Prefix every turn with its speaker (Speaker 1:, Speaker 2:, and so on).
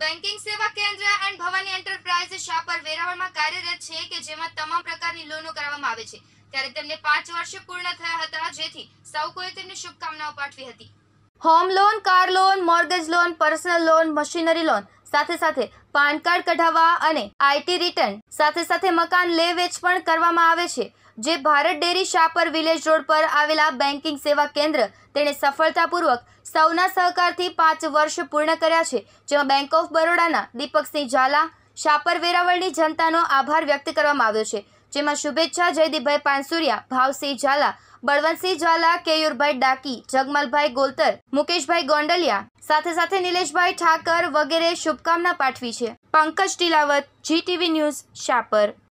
Speaker 1: banking સેવા કેન્દ્ર and Bhavani enterprise Shapar વેરાવળમાં કાર્યરત છે કે જેમાં તમામ પ્રકારની લોનો કરવામાં આવે છે ત્યારે તેમને પાંચ વર્ષ પૂર્ણ થયા હતા જેથી સૌ કોઈ તેમને શુભકામનાઓ પાઠવી હતી home loan car loan mortgage loan personal loan machinery loan સાથે સાથે પાન કાર્ડ કઢાવવા અને આઈટી રિટર્ન સાથે સાથે મકાન લે વેચ પણ કરવામાં આવે છે જે Bharat dairy Shapar village road પર આવેલા બેન્કિંગ સેવા કેન્દ્ર તેણે સફળતાપૂર્વક સૌના સહકારથી પાંચ વર્ષ પૂર્ણ કર્યા છે જેમાં બેંક ઓફ બરોડાના દીપકસિંહ ઝાલા શાપર વેરાવળની જનતાનો આભાર વ્યક્ત કરવામાં આવ્યો છે જેમાં શુભેચ્છા જયદીપભાઈ પાનસુરિયા ભાવસિંહ ઝાલા બળવંતસિંહ ઝાલા કેયુરભાઈ ડાકી જગમલભાઈ ગોલતર મુકેશભાઈ ગોંડલિયા સાથે સાથે નિલેશભાઈ ઠાકર વગેરે શુભકામના પાઠવી છે પંકજ ટીલાવત જીટીવી ન્યૂઝ શાપર